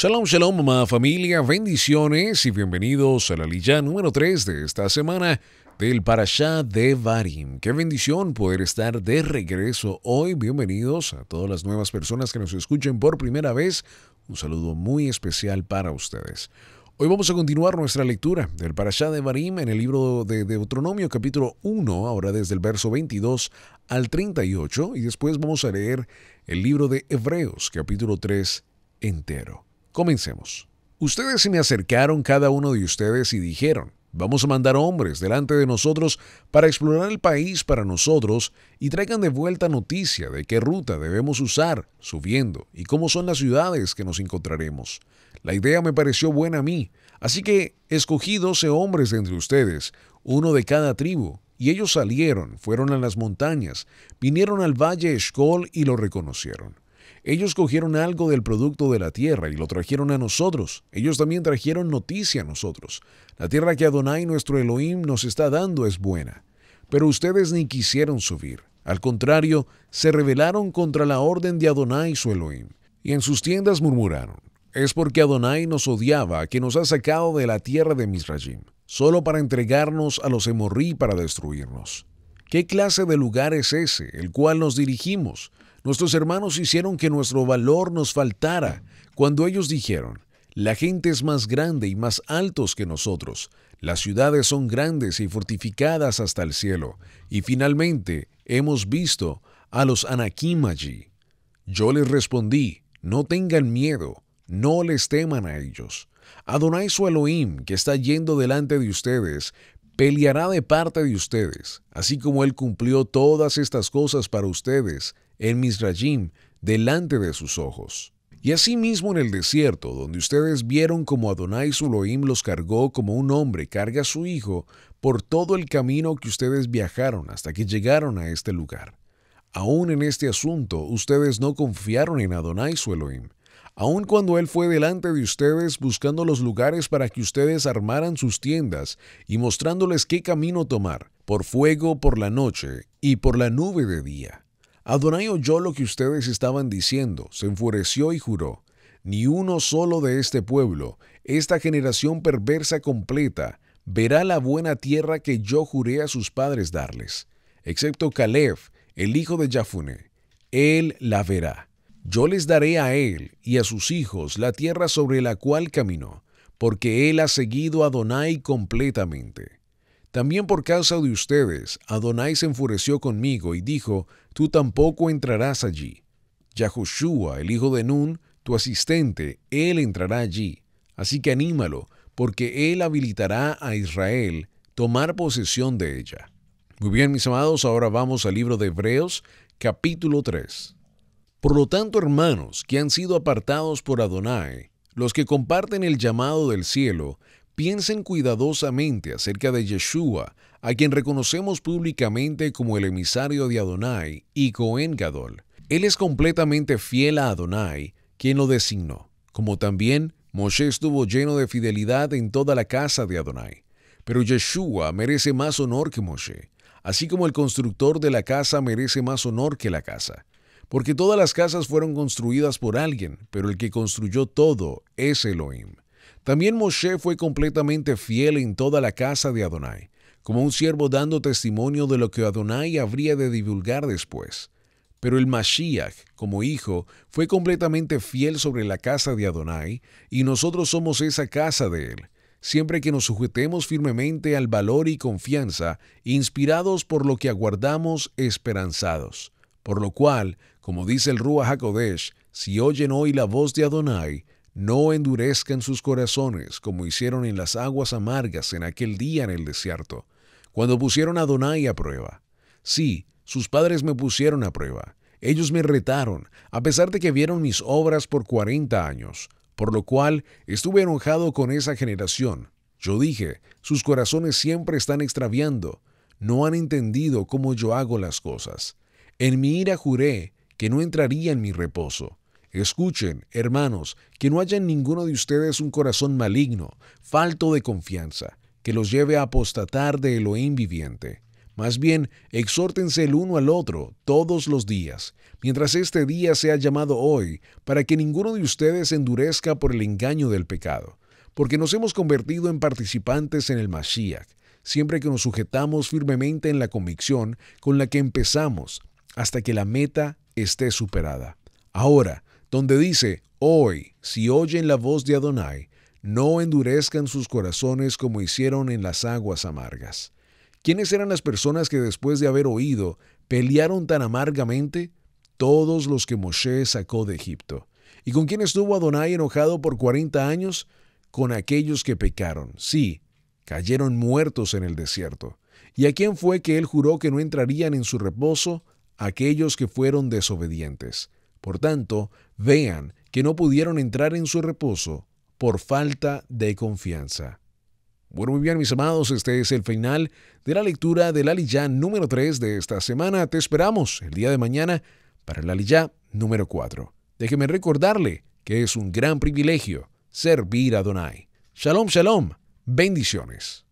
Shalom, shalom, mamá familia, bendiciones y bienvenidos a la lilla número 3 de esta semana del Parashá de Barim. Qué bendición poder estar de regreso hoy. Bienvenidos a todas las nuevas personas que nos escuchen por primera vez. Un saludo muy especial para ustedes. Hoy vamos a continuar nuestra lectura del Parashá de Barim en el libro de Deuteronomio capítulo 1, ahora desde el verso 22 al 38, y después vamos a leer el libro de Hebreos capítulo 3 entero. Comencemos. Ustedes se me acercaron cada uno de ustedes y dijeron, vamos a mandar hombres delante de nosotros para explorar el país para nosotros y traigan de vuelta noticia de qué ruta debemos usar, subiendo, y cómo son las ciudades que nos encontraremos. La idea me pareció buena a mí, así que escogí doce hombres entre ustedes, uno de cada tribu, y ellos salieron, fueron a las montañas, vinieron al valle Eshkol y lo reconocieron. Ellos cogieron algo del producto de la tierra y lo trajeron a nosotros. Ellos también trajeron noticia a nosotros. La tierra que Adonai nuestro Elohim nos está dando es buena. Pero ustedes ni quisieron subir. Al contrario, se rebelaron contra la orden de Adonai su Elohim. Y en sus tiendas murmuraron. Es porque Adonai nos odiaba, que nos ha sacado de la tierra de Misrayim, solo para entregarnos a los Emorrí para destruirnos. ¿Qué clase de lugar es ese, el cual nos dirigimos? Nuestros hermanos hicieron que nuestro valor nos faltara cuando ellos dijeron, la gente es más grande y más altos que nosotros, las ciudades son grandes y fortificadas hasta el cielo, y finalmente hemos visto a los Anakim Yo les respondí, no tengan miedo, no les teman a ellos. Adonai su Elohim, que está yendo delante de ustedes, peleará de parte de ustedes, así como Él cumplió todas estas cosas para ustedes en Misraim, delante de sus ojos. Y asimismo en el desierto, donde ustedes vieron como Adonai Suloim los cargó como un hombre carga a su hijo por todo el camino que ustedes viajaron hasta que llegaron a este lugar. Aún en este asunto, ustedes no confiaron en Adonai Sueloim, aun cuando Él fue delante de ustedes buscando los lugares para que ustedes armaran sus tiendas y mostrándoles qué camino tomar, por fuego por la noche y por la nube de día. Adonai oyó lo que ustedes estaban diciendo, se enfureció y juró, ni uno solo de este pueblo, esta generación perversa completa, verá la buena tierra que yo juré a sus padres darles, excepto Caleb, el hijo de Jafune, él la verá. Yo les daré a él y a sus hijos la tierra sobre la cual caminó, porque él ha seguido a Adonai completamente. También por causa de ustedes, Adonai se enfureció conmigo y dijo, Tú tampoco entrarás allí. Yahushua, el hijo de Nun, tu asistente, él entrará allí. Así que anímalo, porque él habilitará a Israel tomar posesión de ella. Muy bien, mis amados, ahora vamos al libro de Hebreos, capítulo 3. Por lo tanto, hermanos que han sido apartados por Adonai, los que comparten el llamado del cielo, piensen cuidadosamente acerca de Yeshua, a quien reconocemos públicamente como el emisario de Adonai y Cohen Gadol. Él es completamente fiel a Adonai, quien lo designó, como también Moshe estuvo lleno de fidelidad en toda la casa de Adonai. Pero Yeshua merece más honor que Moshe, así como el constructor de la casa merece más honor que la casa. Porque todas las casas fueron construidas por alguien, pero el que construyó todo es Elohim. También Moshe fue completamente fiel en toda la casa de Adonai, como un siervo dando testimonio de lo que Adonai habría de divulgar después. Pero el Mashiach, como hijo, fue completamente fiel sobre la casa de Adonai, y nosotros somos esa casa de él, siempre que nos sujetemos firmemente al valor y confianza, inspirados por lo que aguardamos esperanzados. Por lo cual, como dice el Ruach HaKodesh, si oyen hoy la voz de Adonai, no endurezcan sus corazones como hicieron en las aguas amargas en aquel día en el desierto, cuando pusieron a Adonai a prueba. Sí, sus padres me pusieron a prueba. Ellos me retaron, a pesar de que vieron mis obras por cuarenta años, por lo cual estuve enojado con esa generación. Yo dije, sus corazones siempre están extraviando, no han entendido cómo yo hago las cosas. En mi ira juré que no entraría en mi reposo. Escuchen, hermanos, que no haya en ninguno de ustedes un corazón maligno, falto de confianza, que los lleve a apostatar de Elohim viviente. Más bien, exhórtense el uno al otro todos los días, mientras este día sea llamado hoy, para que ninguno de ustedes endurezca por el engaño del pecado, porque nos hemos convertido en participantes en el Mashiach, siempre que nos sujetamos firmemente en la convicción con la que empezamos, hasta que la meta esté superada. Ahora, donde dice, hoy, si oyen la voz de Adonai, no endurezcan sus corazones como hicieron en las aguas amargas. ¿Quiénes eran las personas que después de haber oído pelearon tan amargamente? Todos los que Moshe sacó de Egipto. ¿Y con quién estuvo Adonai enojado por cuarenta años? Con aquellos que pecaron. Sí, cayeron muertos en el desierto. ¿Y a quién fue que él juró que no entrarían en su reposo? aquellos que fueron desobedientes. Por tanto, vean que no pudieron entrar en su reposo por falta de confianza. Bueno, muy bien, mis amados, este es el final de la lectura del Aliyah número 3 de esta semana. Te esperamos el día de mañana para el Aliyah número 4. Déjeme recordarle que es un gran privilegio servir a Donai. Shalom, shalom. Bendiciones.